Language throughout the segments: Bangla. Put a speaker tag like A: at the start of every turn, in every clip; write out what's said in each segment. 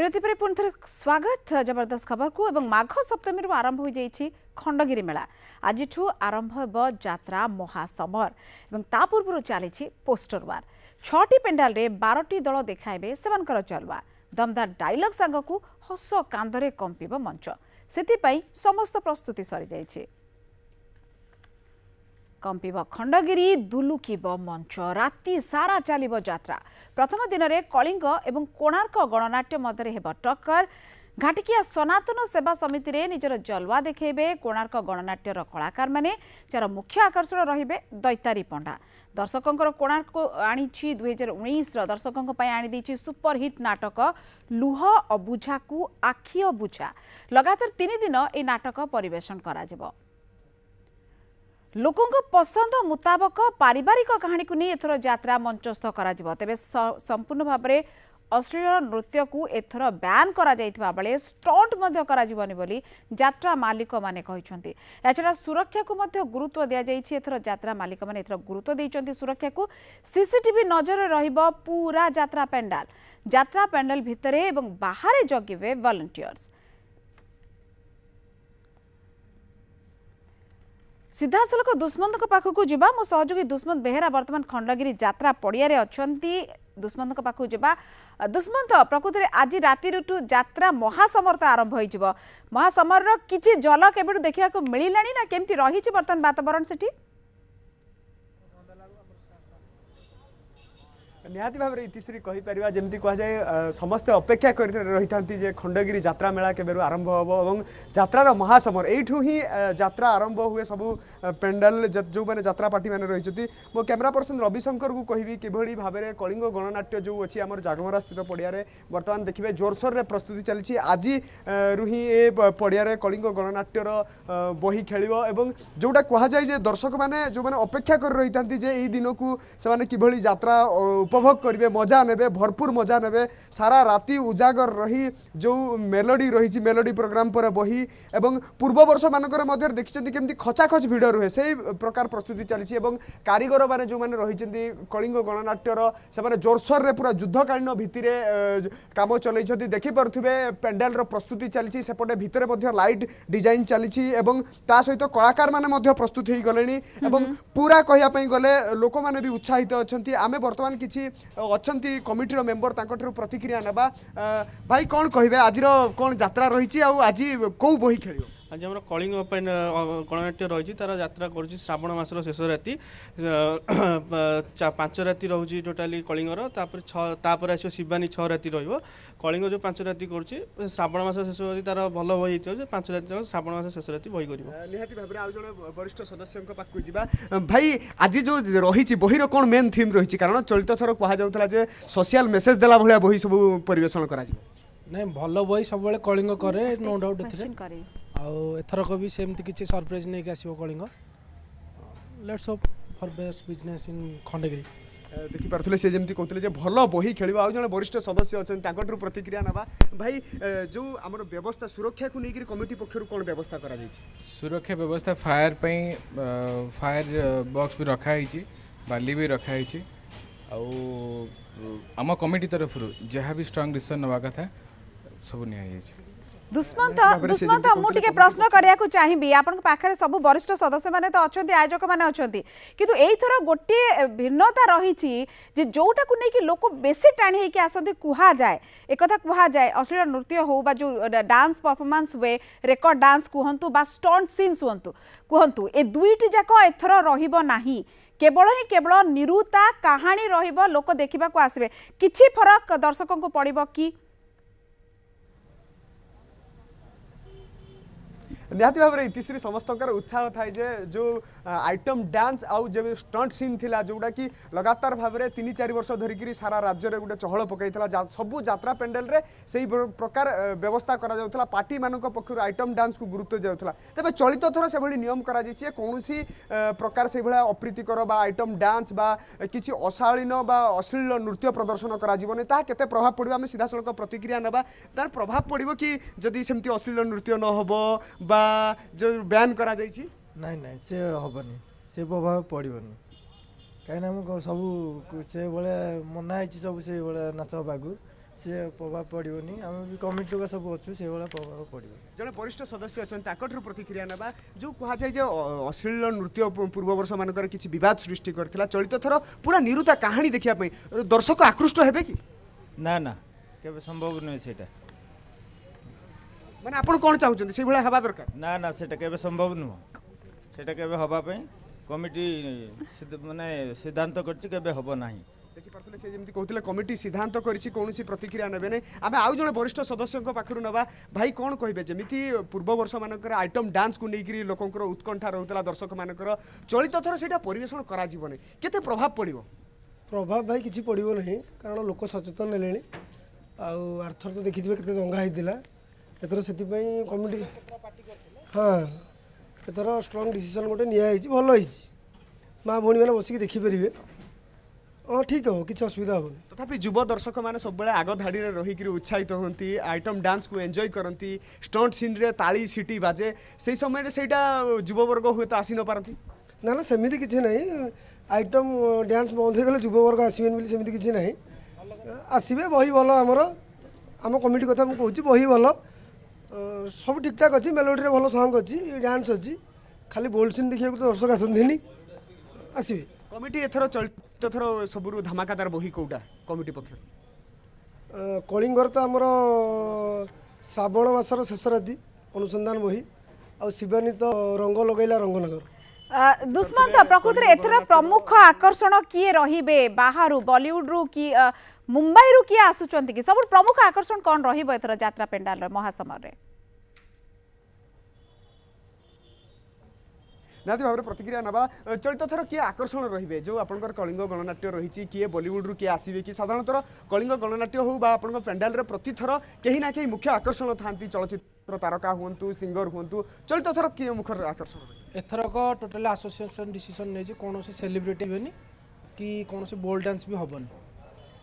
A: ବିରତି ପରେ ପୁଣି ଥରେ ସ୍ୱାଗତ ଜବରଦସ୍ତ ଖବରକୁ ଏବଂ ମାଘ ସପ୍ତମୀରୁ ଆରମ୍ଭ ହୋଇଯାଇଛି ଖଣ୍ଡଗିରି ମେଳା ଆଜିଠୁ ଆରମ୍ଭ ହେବ ଯାତ୍ରା ମହାସମର ଏବଂ ତା ପୂର୍ବରୁ ଚାଲିଛି ପୋଷ୍ଟର ୱାର୍ ଛଅଟି ପେଣ୍ଡାଲରେ ବାରଟି ଦଳ ଦେଖାଇବେ ସେମାନଙ୍କର ଜଲୱା ଦମଦାର ଡାଇଲଗ ସାଙ୍ଗକୁ ହସ କାନ୍ଦରେ କମ୍ପିବ ମଞ୍ଚ ସେଥିପାଇଁ ସମସ୍ତ ପ୍ରସ୍ତୁତି ସରିଯାଇଛି কম্পিব খণ্ডগিরি দুলুকিব মঞ্চ রাতি সারা চালিব যাত্রা প্রথম দিনরে কলিঙ্গ এবং কোণার্ক গণনাট্য মধ্যে হব টক্কর ঘাটিকিয়া সনাতন সেবা সমিতিরে নিজের জলওয়া দেখাইবে কোণার্ক গণনাট্যর কলাকার মানে যার মুখ্য আকর্ষণ রহবে দৈতারি পণ্ডা দর্শকঙ্কর কোণার্ক আনিছি দুই হাজার উনিশর দর্শকঙ্ক আনিদেইছি সুপরহিট নাটক লুহ অবুঝাকু আখি অবুঝা লগাতার তিন দিন এই নাটক পরিবেশন করা ଲୋକଙ୍କ ପସନ୍ଦ ମୁତାବକ ପାରିବାରିକ କାହାଣୀକୁ ନେଇ ଏଥର ଯାତ୍ରା ମଞ୍ଚସ୍ଥ କରାଯିବ ତେବେ ସମ୍ପୂର୍ଣ୍ଣ ଭାବରେ ଅଶ୍ଳୀଳ ନୃତ୍ୟକୁ ଏଥର ବ୍ୟାନ୍ କରାଯାଇଥିବା ବେଳେ ଷ୍ଟଣ୍ଟ ମଧ୍ୟ କରାଯିବନି ବୋଲି ଯାତ୍ରା ମାଲିକମାନେ କହିଛନ୍ତି ଏହାଛଡ଼ା ସୁରକ୍ଷାକୁ ମଧ୍ୟ ଗୁରୁତ୍ୱ ଦିଆଯାଇଛି ଏଥର ଯାତ୍ରା ମାଲିକମାନେ ଏଥର ଗୁରୁତ୍ୱ ଦେଇଛନ୍ତି ସୁରକ୍ଷାକୁ ସିସିଟିଭି ନଜରରେ ରହିବ ପୁରା ଯାତ୍ରା ପେଣ୍ଡାଲ ଯାତ୍ରା ପେଣ୍ଡାଲ ଭିତରେ ଏବଂ ବାହାରେ ଜଗିବେ ଭଲେଣ୍ଟିୟର୍ସ सिधासल दुस्मन्तको पाखुक जुन म सहयोगी दुस्मन्त बेहेरा बर्तन खण्डगिरी जात्रा पडियर अहिले दुष्मन्त दुष्मन्त प्रकृतिले आज राति रुटु महासमर त आरम्भ महासमर कि जल के मिला वर्तमान वातावरण वातावरणसिँडी
B: ନିହାତି ଭାବରେ ଇତିଶ୍ରୀ କହିପାରିବା ଯେମିତି କୁହାଯାଏ ସମସ୍ତେ ଅପେକ୍ଷା କରି ରହିଥାନ୍ତି ଯେ ଖଣ୍ଡଗିରି ଯାତ୍ରା ମେଳା କେବେରୁ ଆରମ୍ଭ ହେବ ଏବଂ ଯାତ୍ରାର ମହାସମର ଏଇଠୁ ହିଁ ଯାତ୍ରା ଆରମ୍ଭ ହୁଏ ସବୁ ପେଣ୍ଡାଲ ଯେଉଁମାନେ ଯାତ୍ରା ପାର୍ଟିମାନେ ରହିଛନ୍ତି ମୋ କ୍ୟାମେରା ପର୍ସନ ରବିଶଙ୍କରକୁ କହିବି କିଭଳି ଭାବରେ କଳିଙ୍ଗ ଗଣନାଟ୍ୟ ଯେଉଁ ଅଛି ଆମର ଜାଗମରା ସ୍ଥିତ ପଡ଼ିଆରେ ବର୍ତ୍ତମାନ ଦେଖିବେ ଜୋରସୋରରେ ପ୍ରସ୍ତୁତି ଚାଲିଛି ଆଜିରୁ ହିଁ ଏ ପଡ଼ିଆରେ କଳିଙ୍ଗ ଗଣନାଟ୍ୟର ବହି ଖେଳିବ ଏବଂ ଯେଉଁଟା କୁହାଯାଏ ଯେ ଦର୍ଶକମାନେ ଯେଉଁମାନେ ଅପେକ୍ଷା କରି ରହିଥାନ୍ତି ଯେ ଏଇ ଦିନକୁ ସେମାନେ କିଭଳି ଯାତ୍ରା ଉପ উপভোগ করবে মজা নেবে ভরপুর মজা নেবে সারা রাতি উজাগর রহি যে মেলোডি রয়েছে মেলোডি প্রোগ্রাম পরে বহি এবং পূর্ব বর্ষ মানুষের মধ্যে দেখছেন কেমতি খচাখচ ভিড় রুহে সেই প্রকার প্রস্তুতি চালিছে এবং কারিগর মানে যে রয়েছেন কলিঙ্গ গণনাট্যর সে জোরসোরে পুরা যুদ্ধকালীন ভিত্তিরে কাম চলাই দেখিপারে প্যান্ডেলর প্রস্তুতি চালিছে সেপটে ভিতরে মধ্যে লাইট ডিজাইন চালিছে এবং তা সহ কলাকার মানে প্রস্তুত হয়ে গলে এবং পুরা কহিয়া গলে লোক মানে উৎসাহিত অনেক আমি বর্তমান কিছু ଅଛନ୍ତି କମିଟିର ମେମ୍ବର ତାଙ୍କଠାରୁ ପ୍ରତିକ୍ରିୟା ନେବା ଭାଇ କ'ଣ କହିବେ ଆଜିର କ'ଣ ଯାତ୍ରା ରହିଛି ଆଉ ଆଜି କେଉଁ ବହି ଖେଳିବ আজ আমার কলিঙ্গ ওপেন গণনাট্য রয়েছে তার যাত্রা করছি শ্রাবণ মাসর শেষ রাতে পাঁচ রাতে রয়েছে টোটালি কলিঙ্গর তাপরে ছ তাপরে আসবে শিবানী ছ রাতে রহব কলিঙ্গ যে পাঁচ রাতে করছি শ্রাবণ মাস শেষ রাতে তার ভালো বই হয়েছে যে পাঁচ রাতে শ্রাবণ মাস শেষ রাতে বই করব নিহতি ভাবে আউ জন বরিষ্ঠ সদস্যঙ্ক পাখু যা ভাই আজ যে রয়েছে বইর কোণ মেন থিম রয়েছে কারণ চলিত থর কুহযাওয়া যে সোশিয়াল মেসেজ দেলা ভাবে বই সব পরিবেশন করা না ভাল বই সবুলে কলিঙ্গ করে নো ডাউট এতে ଆଉ ଏଥରକ ବି ସେମିତି କିଛି ସରପ୍ରାଇଜ୍ ନେଇକି ଆସିବ Kalinga let's off for best business in Khandagiri ଦେଖିପାରୁଥିଲେ ସେ ଯେମିତି କହୁଥିଲେ ଯେ ଭଲ ବହି ଖେଳିବ ଆଉ ଜଣେ ବରିଷ୍ଠ ସଦସ୍ୟ ଅଛନ୍ତି ତାଙ୍କଠାରୁ ପ୍ରତିକ୍ରିୟା ନେବା ଭାଇ ଯେଉଁ ଆମର ବ୍ୟବସ୍ଥା ସୁରକ୍ଷାକୁ ନେଇକରି କମିଟି ପକ୍ଷରୁ କ'ଣ ବ୍ୟବସ୍ଥା କରାଯାଇଛି ସୁରକ୍ଷା ବ୍ୟବସ୍ଥା ଫାୟାର ପାଇଁ ଫାୟାର ବକ୍ସ ବି ରଖାହେଇଛି ବାଲି ବି ରଖାହେଇଛି ଆଉ ଆମ କମିଟି ତରଫରୁ ଯାହା ବି ଷ୍ଟ୍ରଙ୍ଗ ଡିସିସନ୍ ନେବା କଥା ସବୁ ନିଆଯାଇଛି
A: ଦୁଷ୍ମନ୍ତ ଦୁଷ୍ମନ୍ତ ମୁଁ ଟିକେ ପ୍ରଶ୍ନ କରିବାକୁ ଚାହିଁବି ଆପଣଙ୍କ ପାଖରେ ସବୁ ବରିଷ୍ଠ ସଦସ୍ୟମାନେ ତ ଅଛନ୍ତି ଆୟୋଜକମାନେ ଅଛନ୍ତି କିନ୍ତୁ ଏଇଥର ଗୋଟିଏ ଭିନ୍ନତା ରହିଛି ଯେ ଯେଉଁଟାକୁ ନେଇକି ଲୋକ ବେଶୀ ଟାଣି ହେଇକି ଆସନ୍ତି କୁହାଯାଏ ଏକଥା କୁହାଯାଏ ଅଶ୍ଳୀଳ ନୃତ୍ୟ ହେଉ ବା ଯେଉଁ ଡାନ୍ସ ପରଫର୍ମାନ୍ସ ହୁଏ ରେକର୍ଡ ଡାନ୍ସ କୁହନ୍ତୁ ବା ଷ୍ଟଣ୍ଟ ସିନ୍ସ ହୁଅନ୍ତୁ କୁହନ୍ତୁ ଏ ଦୁଇଟି ଯାକ ଏଥର ରହିବ ନାହିଁ କେବଳ ହିଁ କେବଳ ନିରୁତା କାହାଣୀ ରହିବ ଲୋକ ଦେଖିବାକୁ ଆସିବେ କିଛି ଫରକ ଦର୍ଶକଙ୍କୁ ପଡ଼ିବ କି
B: যাতি ভাবৰে तिसरी समस्तंकर उत्साह थाय जे जो আইটেম ডান্স আৰু जे स्टান্ট সিন থিলা জোঁডা কি লাগাতার ভাবৰে 3-4 বছৰ ধৰিকি সারা ৰাজ্যৰে গুটে চহৰ পকাই থলা যাত সকবো যাত্ৰা প্যান্ডেলৰে সেই প্ৰকাৰ ব্যৱস্থা কৰা যাওঁতলা পাৰ্টি মানুক পক্ষৰ আইটেম ডান্সক গুৰুত্ব দিয়া যাওঁতলা তebe চলিত থৰ সেইবা নিয়ম কৰা দিছিয়ে কোনসী প্ৰকাৰ সেইবা অপ্ৰীতি কৰ বা আইটেম ডান্স বা কিচি অশালীন বা অশ্লীল নৃত্য প্ৰদৰ্শন কৰা জীবনে তা কেতে প্ৰভাৱ পঢ়িব আমি সৰদা সকলক প্ৰতিক্ৰিয়া নবা তাৰ প্ৰভাৱ পঢ়িব কি যদি সেমতি অশ্লীল নৃত্য নহব বা ଯୋଉ ବ୍ୟାନ୍ କରାଯାଇଛି ନାଇଁ ନାଇଁ ସେ ହେବନି ସେ ପ୍ରଭାବ ପଡ଼ିବନି କାହିଁକିନା ମୁଁ ସବୁ ସେଭଳିଆ ମନା ହେଇଛି ସବୁ ସେଇଭଳିଆ ନାଚ ହେବାକୁ ସେ ପ୍ରଭାବ ପଡ଼ିବନି ଆମେ ବି କମିଟି ଲୋକ ସବୁ ଅଛୁ ସେଭଳିଆ ପ୍ରଭାବ ପଡ଼ିବ ଜଣେ ବରିଷ୍ଠ ସଦସ୍ୟ ଅଛନ୍ତି ତାଙ୍କଠାରୁ ପ୍ରତିକ୍ରିୟା ନେବା ଯେଉଁ କୁହାଯାଏ ଯେ ଅଶ୍ଳୀଳ ନୃତ୍ୟ ପୂର୍ବ ମାନଙ୍କର କିଛି ବିବାଦ ସୃଷ୍ଟି କରିଥିଲା ଚଳିତ ଥର ପୁରା ନିରୁତା କାହାଣୀ ଦେଖିବା ପାଇଁ ଦର୍ଶକ ଆକୃଷ୍ଟ ହେବେ କି ନା ନା କେବେ ସମ୍ଭବ ନୁହେଁ ସେଇଟା মানে আপন কোন চাহুচন্তি সেই ভলিয়া হবা দরকার না না সেটা কেবে সম্ভব নুহ সেটা কেবে হবা পাই কমিটি মানে সিদ্ধান্ত করছি কেবে হব নাহি ଦେଖିପାରୁଥିଲେ ସେ ଯେମିତି କହୁଥିଲେ କମିଟି ସିଦ୍ଧାନ୍ତ କରିଛି କୌଣସି ପ୍ରତିକ୍ରିୟା ନେବେ ନାହିଁ ଆମେ ଆଉ ଜଣେ ବରିଷ୍ଠ ସଦସ୍ୟଙ୍କ ପାଖରୁ ନେବା ଭାଇ କ'ଣ କହିବେ ଯେମିତି ପୂର୍ବ ବର୍ଷମାନଙ୍କର ଆଇଟମ୍ ଡ୍ୟାନ୍ସକୁ ନେଇକରି ଲୋକଙ୍କର ଉତ୍କଣ୍ଠା ରହୁଥିଲା ଦର୍ଶକମାନଙ୍କର ଚଳିତ ଥର ସେଇଟା ପରିବେଷଣ କରାଯିବନି କେତେ ପ୍ରଭାବ ପଡ଼ିବ ପ୍ରଭାବ ଭାଇ କିଛି ପଡ଼ିବ ନାହିଁ କାରଣ ଲୋକ ସଚେତନ ହେଲେଣି ଆଉ ଆର୍ଥର ତ ଦେଖିଥିବେ କେତେ ଦଙ୍ଗା ହେଇଥିଲା एथर समिटी हङ डिसिसन गीहे भइसक मासिक देखिपारे अँ ठिक हो असुविधा होपि जुव दर्शक सबै आग धाडी रहन्जय गर सिन ताली सिटी बाजे सही समयले सही युववर्ग है त आसि नपार नै आइटम डान्स बन्दले युवर्ग आसि नै आसे बहि भयो अब आम कमिटी कथा बही भयो ସବୁ ଠିକ୍ଠାକ୍ ଅଛି ମେଲୋଡ଼ିରେ ଭଲ ସଙ୍ଗ ଅଛି ଡ୍ୟାନ୍ସ ଅଛି ଖାଲି ବୋଲ୍ଡ ସିନ୍ ଦେଖିବାକୁ ତ ଦର୍ଶକ ଆସନ୍ତିନି ଆସିବେ କମିଟି ଏଥର ଚଳିତଥର ସବୁରୁ ଧାମାକାଦାର ବହି କେଉଁଟା କମିଟି ପକ୍ଷରୁ କଳିଙ୍ଗର ତ ଆମର ଶ୍ରାବଣ ମାସର ଶେଷ ରାତି ଅନୁସନ୍ଧାନ ବହି ଆଉ ଶିବାନୀ ତ
A: ରଙ୍ଗ ଲଗେଇଲା ରଙ୍ଗନଗର दुष्मन्त प्रकृति एथर प्रमुख आकर्षण कि रे बाहारु बलिउड रु मुम्बई रु किसुन्छ कि सब प्रमुख आकर्षण कन्थर जात्रा महासमर महासमरे
B: ନିହାତି ଭାବରେ ପ୍ରତିକ୍ରିୟା ନେବା ଚଳିତ ଥର କିଏ ଆକର୍ଷଣ ରହିବେ ଯେଉଁ ଆପଣଙ୍କର କଳିଙ୍ଗ ଗଣନାଟ୍ୟ ରହିଛି କିଏ ବଲିଉଡ଼ରୁ କିଏ ଆସିବେ କି ସାଧାରଣତଃ କଳିଙ୍ଗ ଗଣନାଟ୍ୟ ହେଉ ବା ଆପଣଙ୍କ ପେଣ୍ଡାଲରେ ପ୍ରତିଥର କେହି ନା କେହି ମୁଖ୍ୟ ଆକର୍ଷଣ ଥାନ୍ତି ଚଳଚ୍ଚିତ୍ର ତାରକା ହୁଅନ୍ତୁ ସିଙ୍ଗର ହୁଅନ୍ତୁ ଚଳିତ ଥର କିଏ ମୁଖ୍ୟ ଆକର୍ଷଣ ଏଥରକ ଟୋଟାଲି ଆସୋସିଏସନ୍ ଡିସିସନ୍ ନେଇଛି କୌଣସି ସେଲିବ୍ରିଟି ହେବେନି କି କୌଣସି ବୋଲ୍ ଡ୍ୟାନ୍ସ ବି ହେବନି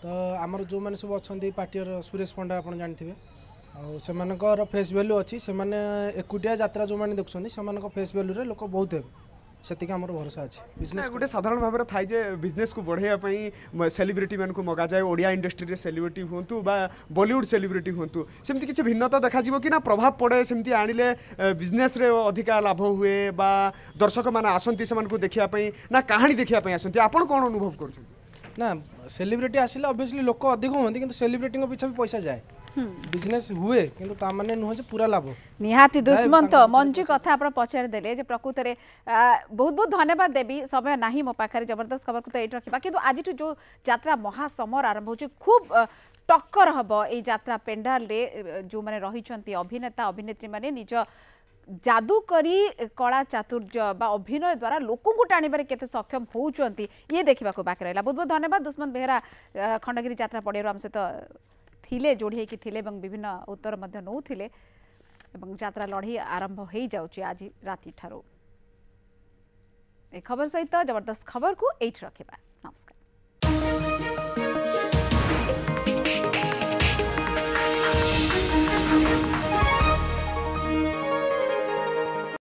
B: ତ ଆମର ଯେଉଁମାନେ ସବୁ ଅଛନ୍ତି ପାର୍ଟିର ସୁରେଶ ପଣ୍ଡା ଆପଣ ଜାଣିଥିବେ ᱥᱮᱢᱟᱱᱚ ᱠᱚ ᱨᱮ ᱯᱷᱮᱥ ᱵᱷᱮᱞᱩ ᱟᱪᱷᱤ ᱥᱮᱢᱟᱱᱮ ᱮᱠᱩᱴᱤᱭᱟ ᱡᱟᱛᱨᱟ ᱡᱚᱢᱟᱱᱤ ᱫᱮᱠᱷᱩᱱ ᱥᱮᱢᱟᱱᱚ ᱠᱚ ᱯᱷᱮᱥ ᱵᱷᱮᱞᱩ ᱨᱮ ᱞᱚᱠᱚ ᱵᱚᱦᱩᱛ ᱦᱮ ᱥᱮᱛᱤᱠᱟ ᱟᱢᱨᱚ ᱵᱚᱨᱥᱟ ᱟᱪᱷᱤ ᱵᱤᱡᱱᱮᱥ ᱜᱩᱴᱮ ᱥᱟᱫᱷᱟᱨᱚᱱ ᱵᱷᱟᱵᱨᱮ ᱛᱷᱟᱭ ᱡᱮ ᱵᱤᱡᱱᱮᱥ ᱠᱚ ᱵᱚᱲᱦᱟᱭᱟ ᱯᱮ ᱥᱮᱞᱮᱵᱨᱤᱴᱤ ᱢᱟᱱᱠᱩ ᱢᱚᱜᱟᱡᱟᱭ ᱚᱲᱤᱭᱟ ᱤᱱᱰᱟᱥᱴᱨᱤ ᱨᱮ ᱥᱮᱞᱮᱵᱨᱤᱴᱤ ᱦᱩᱱᱛᱩ ᱵᱟ ᱵᱚᱞᱤᱣᱩഡ് ᱥᱮᱞ बिजनेस हम्म। हुए किंतु ता माने नहु जे पूरा लाभ निहाती दुष्मंत
A: तो, मंजी कथा आपर पछर देले जे प्रकृत रे बहुत-बहुत धन्यवाद देबी समय नाही मो पाखरे जबरदस्त खबर को तो एट रखबा किंतु आज जो यात्रा महा समर आरंभ हो खूब टक्कर हबो ए यात्रा पेंडाल रे जो माने रहिछंती अभिनेता अभिनेत्री माने निज जादू करी कला चातुर्य अभिनय द्वारा लोक को टाणी के सक्षम हो ये देखा बाकी रहा बहुत बहुत धन्यवाद दुष्मत बेहरा खंडगिरी जात पड़े आम सहित तो थिले जोड़े की थिले एवं विभिन्न उत्तर मध्य नौ थिले एवं यात्रा लड़ी आरंभ हो ही जाऊँ आज राती ठरो एक खबर सहित जबरदस्त खबर को एठ रखेबा नमस्कार